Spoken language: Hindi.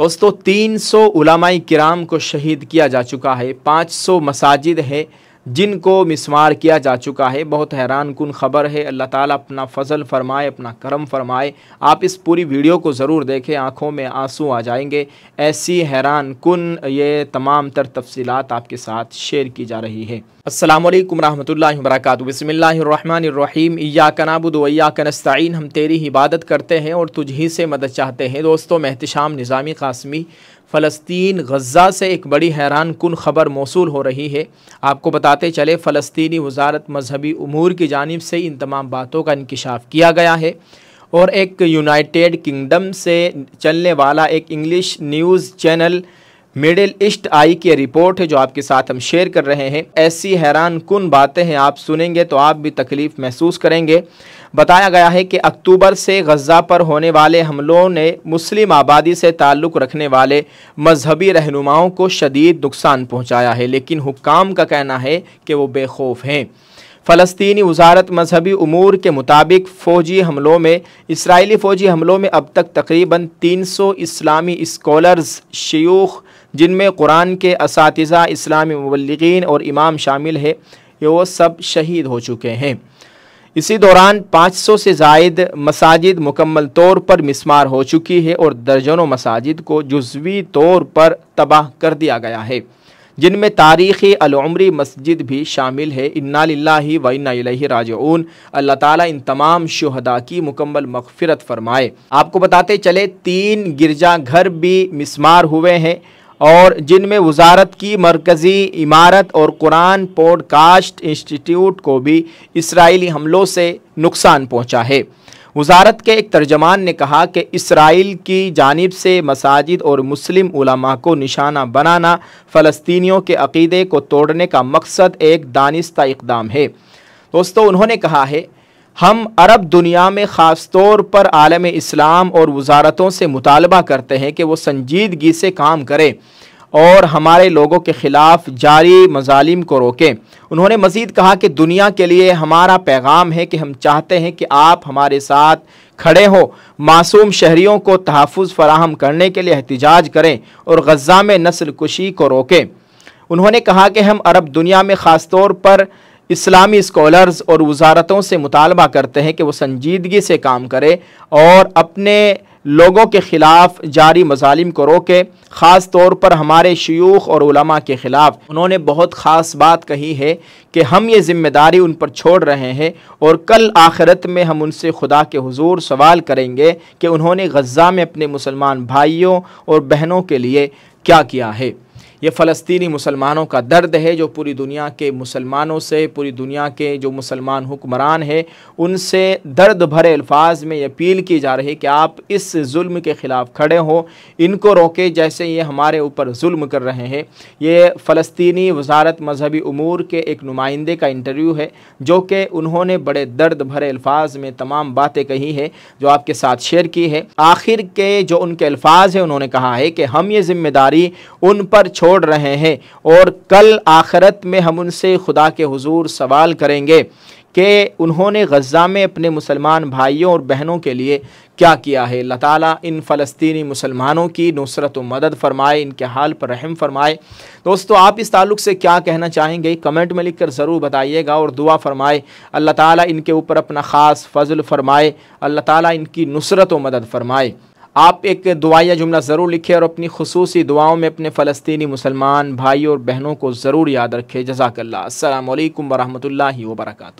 दोस्तों तीन सौ किराम को शहीद किया जा चुका है पाँच सौ मसाजिद है जिनको मिसमार किया जा चुका है बहुत हैरान कन ख़बर है अल्लाह ताला अपना फ़जल फरमाए अपना करम फरमाए आप इस पूरी वीडियो को ज़रूर देखें आँखों में आंसू आ जाएंगे ऐसी हैरान कन ये तमाम तर तफसी आपके साथ शेयर की जा रही है अल्लाम वरहमल वर्क बसमीम या कनाबुद या कनस्तीन हम तेरी इबादत करते हैं और तुझी से मदद चाहते हैं दोस्तों महतशाम निज़ामी कासमी फ़लस्तीन गज़ा से एक बड़ी हैरान कन ख़बर मौसू हो रही है आपको बताते चले फ़लस्तनी वजारत मजहबी अमूर की जानब से इन तमाम बातों का इंकशाफ किया गया है और एक यूनाइटेड किंगडम से चलने वाला एक English news channel Middle East Eye की रिपोर्ट है जो आपके साथ हम शेयर कर रहे हैं ऐसी हैरान कन बातें हैं आप सुनेंगे तो आप भी तकलीफ महसूस करेंगे बताया गया है कि अक्टूबर से गज़ा पर होने वाले हमलों ने मुस्लिम आबादी से ताल्लुक़ रखने वाले मजहबी रहनुमाओं को शदीद नुकसान पहुँचाया है लेकिन हुकाम का कहना है कि वो बेखौफ हैं फ़लस्तनी वजारत मजहबी अमूर के मुताबिक फ़ौजी हमलों में इसराइली फ़ौजी हमलों में अब तक तकरीबन 300 इस्लामी इस्कॉलर्स शयूख जिनमें कुरान के इस इस्लामी मबलगिन और इमाम शामिल है ये वो सब शहीद हो चुके हैं इसी दौरान 500 से जायद मसाजिद मुकम्मल तौर पर मिसमार हो चुकी है और दर्जनों मसाजिद को जजवी तौर पर तबाह कर दिया गया है जिनमें तारीख़ी अलमरी मस्जिद भी शामिल है इन्ना लाही व इन्ना राज अल्लाह ताला इन तमाम शहदा की मुकम्मल मगफरत फरमाए आपको बताते चले तीन गिरजा घर भी मिसमार हुए हैं और जिनमें वजारत की मरकज़ी इमारत और कुरान पॉडकास्ट इंस्टीट्यूट को भी इसराइली हमलों से नुकसान पहुँचा है वजारत के एक तर्जमान ने कहा कि इसराइल की जानब से मसाजिद और मुस्लिम उलमा को निशाना बनाना फ़लस्तियों के अकीदे को तोड़ने का मकसद एक दानिस्ता इकदाम है दोस्तों उन्होंने कहा है हम अरब दुनिया में ख़ास तौर पर आलम इस्लाम और वजारतों से मुतालबा करते हैं कि वो संजीदगी से काम करें और हमारे लोगों के ख़िलाफ़ जारी मजालिम को रोकें उन्होंने मज़ीद कहा कि दुनिया के लिए हमारा पैगाम है कि हम चाहते हैं कि आप हमारे साथ खड़े हों मासूम शहरीों को तहफ़ फ़राहम करने के लिए एहतजाज करें और गज़ा में नस्ल कुशी को रोकें उन्होंने कहा कि हम अरब दुनिया में ख़ास तौर पर इस्लामी स्कॉलर्स और वजारतों से मुतालबा करते हैं कि वह संजीदगी से काम करें और अपने लोगों के ख़िलाफ़ जारी मजालिम को रोके ख़ास तौर पर हमारे शयूख और उलमा के ख़िलाफ़ उन्होंने बहुत ख़ास बात कही है कि हम ये ज़िम्मेदारी उन पर छोड़ रहे हैं और कल आखिरत में हम उनसे खुदा के हुजूर सवाल करेंगे कि उन्होंने गज़ा में अपने मुसलमान भाइयों और बहनों के लिए क्या किया है ये फ़लस्तीनी मुसलमानों का दर्द है जो पूरी दुनिया के मुसलमानों से पूरी दुनिया के जो मुसलमान हुक्मरान हैं उनसे दर्द भरे अल्फाज में अपील की जा रही है कि आप इस जुल्म के ख़िलाफ़ खड़े हों इनको रोके जैसे ये हमारे ऊपर जुल्म कर रहे हैं ये फ़लस्तीनी वजारत मजहबी अमूर के एक नुमाइंदे का इंटरव्यू है जो कि उन्होंने बड़े दर्द भरे अल्फाज में तमाम बातें कही है जो आपके साथ शेयर की है आखिर के जो उनके अल्फाज हैं उन्होंने कहा है कि हम ये ज़िम्मेदारी उन पर छोड़ छोड़ रहे हैं और कल आखरत में हम उनसे खुदा के हुजूर सवाल करेंगे कि उन्होंने गज़ा में अपने मुसलमान भाइयों और बहनों के लिए क्या किया है अल्लाह ताली इन फ़लस्तनी मुसलमानों की नुसरत व मदद फ़रमाए इनके हाल पर रहम फ़रमाए दोस्तों आप इस ताल्लुक़ से क्या कहना चाहेंगे कमेंट में लिख कर ज़रूर बताइएगा और दुआ फ़रमाए अल्लाह ताली इनके ऊपर अपना ख़ास फ़जल फ़रमाए अल्लाह ताली इनकी नुसरत व मदद फ़रमाए आप एक दुआया जुमला ज़रूर लिखें और अपनी खसूस दुआओं में अपने फ़लस्तनी मुसलमान भाई और बहनों को ज़रूर याद रखें जजाकल्ला अल्लाम वरहमल वर्का